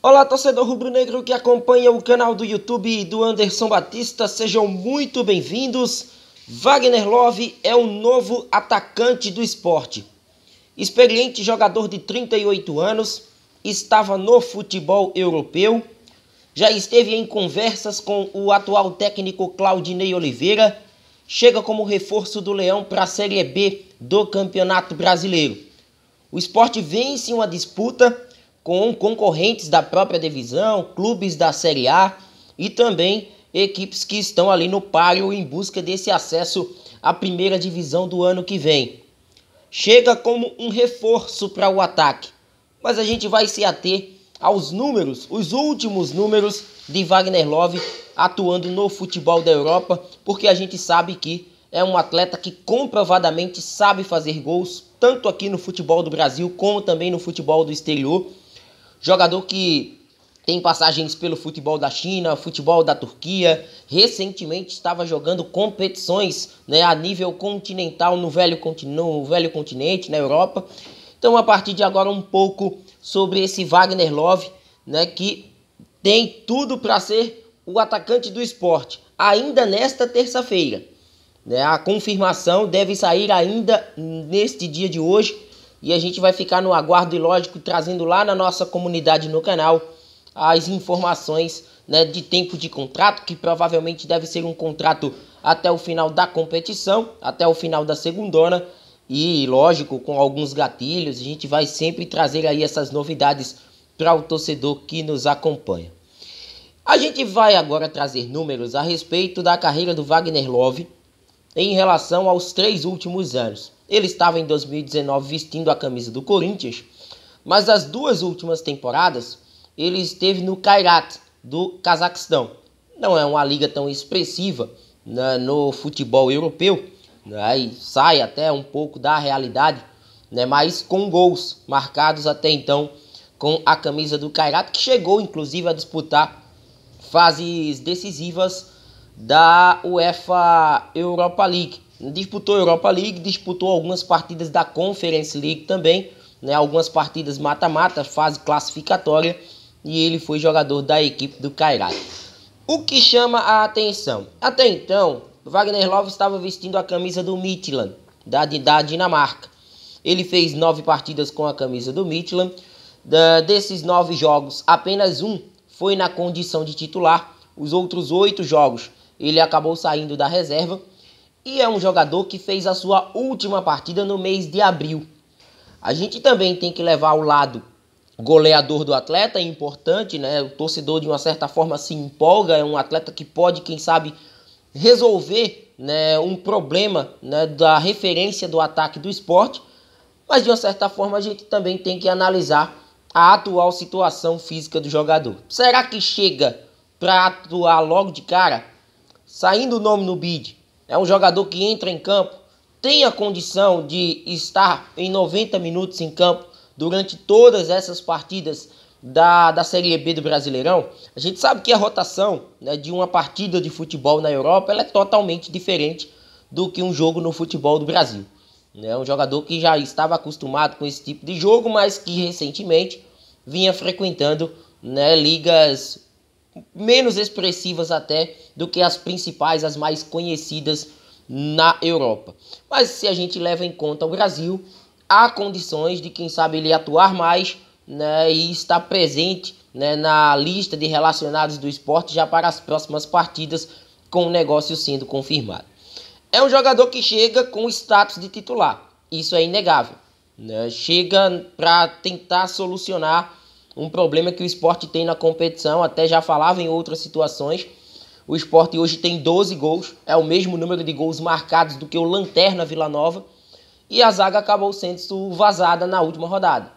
Olá, torcedor rubro-negro que acompanha o canal do YouTube do Anderson Batista, sejam muito bem-vindos. Wagner Love é o novo atacante do esporte. Experiente jogador de 38 anos, estava no futebol europeu, já esteve em conversas com o atual técnico Claudinei Oliveira, chega como reforço do Leão para a Série B do Campeonato Brasileiro. O esporte vence uma disputa com concorrentes da própria divisão, clubes da Série A e também equipes que estão ali no páreo em busca desse acesso à primeira divisão do ano que vem. Chega como um reforço para o ataque, mas a gente vai se ater aos números, os últimos números de Wagner Love atuando no futebol da Europa, porque a gente sabe que é um atleta que comprovadamente sabe fazer gols, tanto aqui no futebol do Brasil como também no futebol do exterior. Jogador que tem passagens pelo futebol da China, futebol da Turquia. Recentemente estava jogando competições né, a nível continental no velho, continente, no velho continente, na Europa. Então, a partir de agora, um pouco sobre esse Wagner Love, né, que tem tudo para ser o atacante do esporte, ainda nesta terça-feira. Né? A confirmação deve sair ainda neste dia de hoje e a gente vai ficar no aguardo e lógico trazendo lá na nossa comunidade no canal as informações né, de tempo de contrato, que provavelmente deve ser um contrato até o final da competição, até o final da segundona. E lógico, com alguns gatilhos, a gente vai sempre trazer aí essas novidades para o torcedor que nos acompanha. A gente vai agora trazer números a respeito da carreira do Wagner Love em relação aos três últimos anos. Ele estava em 2019 vestindo a camisa do Corinthians, mas as duas últimas temporadas ele esteve no Kairat do Cazaquistão. Não é uma liga tão expressiva né, no futebol europeu, né, e sai até um pouco da realidade, né, mas com gols marcados até então com a camisa do Kairat, que chegou inclusive a disputar fases decisivas da UEFA Europa League. Disputou a Europa League, disputou algumas partidas da Conference League também, né, algumas partidas mata-mata, fase classificatória, e ele foi jogador da equipe do Kairat. O que chama a atenção? Até então, Wagner Love estava vestindo a camisa do Midtjylland, da, da Dinamarca. Ele fez nove partidas com a camisa do Midtjylland. desses nove jogos, apenas um foi na condição de titular. Os outros oito jogos ele acabou saindo da reserva e é um jogador que fez a sua última partida no mês de abril. A gente também tem que levar ao lado goleador do atleta, é importante, né? O torcedor de uma certa forma se empolga, é um atleta que pode, quem sabe, resolver né, um problema né, da referência do ataque do esporte, mas de uma certa forma a gente também tem que analisar a atual situação física do jogador. Será que chega para atuar logo de cara? saindo o nome no bid, é um jogador que entra em campo, tem a condição de estar em 90 minutos em campo durante todas essas partidas da, da Série B do Brasileirão, a gente sabe que a rotação né, de uma partida de futebol na Europa é totalmente diferente do que um jogo no futebol do Brasil. É um jogador que já estava acostumado com esse tipo de jogo, mas que recentemente vinha frequentando né, ligas menos expressivas até do que as principais, as mais conhecidas na Europa. Mas se a gente leva em conta o Brasil, há condições de quem sabe ele atuar mais né, e estar presente né, na lista de relacionados do esporte já para as próximas partidas, com o negócio sendo confirmado. É um jogador que chega com status de titular, isso é inegável. Né? Chega para tentar solucionar um problema que o esporte tem na competição, até já falava em outras situações. O esporte hoje tem 12 gols, é o mesmo número de gols marcados do que o Lanterna Vila Nova, e a zaga acabou sendo vazada na última rodada.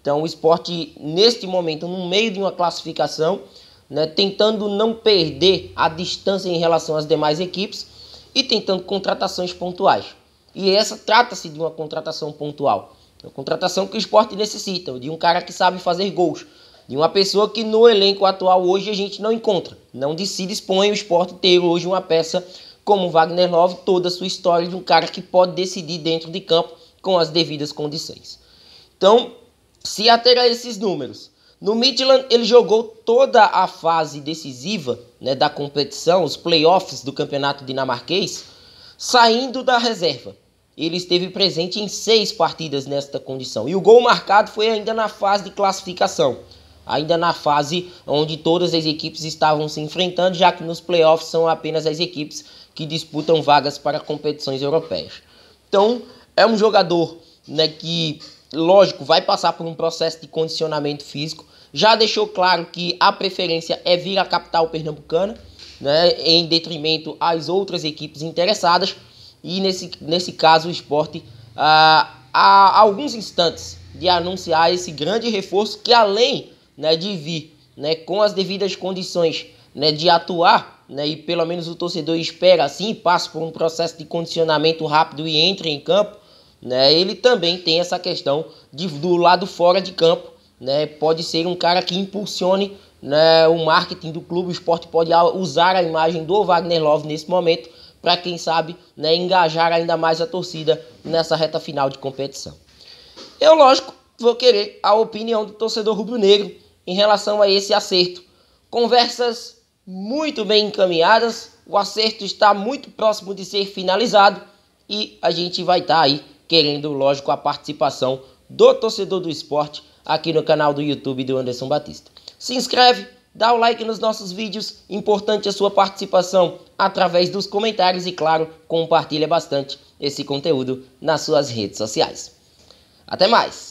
Então o esporte, neste momento, no meio de uma classificação, né, tentando não perder a distância em relação às demais equipes e tentando contratações pontuais. E essa trata-se de uma contratação pontual uma então, contratação que o esporte necessita, de um cara que sabe fazer gols, de uma pessoa que no elenco atual hoje a gente não encontra. Não se dispõe o esporte ter hoje uma peça como Wagner Love, toda a sua história de um cara que pode decidir dentro de campo com as devidas condições. Então, se ater a esses números. No Midland, ele jogou toda a fase decisiva né, da competição, os playoffs do campeonato dinamarquês, saindo da reserva ele esteve presente em seis partidas nesta condição. E o gol marcado foi ainda na fase de classificação, ainda na fase onde todas as equipes estavam se enfrentando, já que nos playoffs são apenas as equipes que disputam vagas para competições europeias. Então, é um jogador né, que, lógico, vai passar por um processo de condicionamento físico. Já deixou claro que a preferência é vir à capital pernambucana, né, em detrimento às outras equipes interessadas e nesse, nesse caso o esporte ah, há alguns instantes de anunciar esse grande reforço que além né, de vir né, com as devidas condições né, de atuar né, e pelo menos o torcedor espera assim, passa por um processo de condicionamento rápido e entra em campo, né, ele também tem essa questão de, do lado fora de campo, né, pode ser um cara que impulsione né, o marketing do clube, o esporte pode usar a imagem do Wagner Love nesse momento para quem sabe né, engajar ainda mais a torcida nessa reta final de competição. Eu, lógico, vou querer a opinião do torcedor rubro-negro em relação a esse acerto. Conversas muito bem encaminhadas, o acerto está muito próximo de ser finalizado e a gente vai estar tá aí querendo, lógico, a participação do torcedor do esporte aqui no canal do YouTube do Anderson Batista. Se inscreve, Dá o like nos nossos vídeos, importante a sua participação através dos comentários e, claro, compartilha bastante esse conteúdo nas suas redes sociais. Até mais!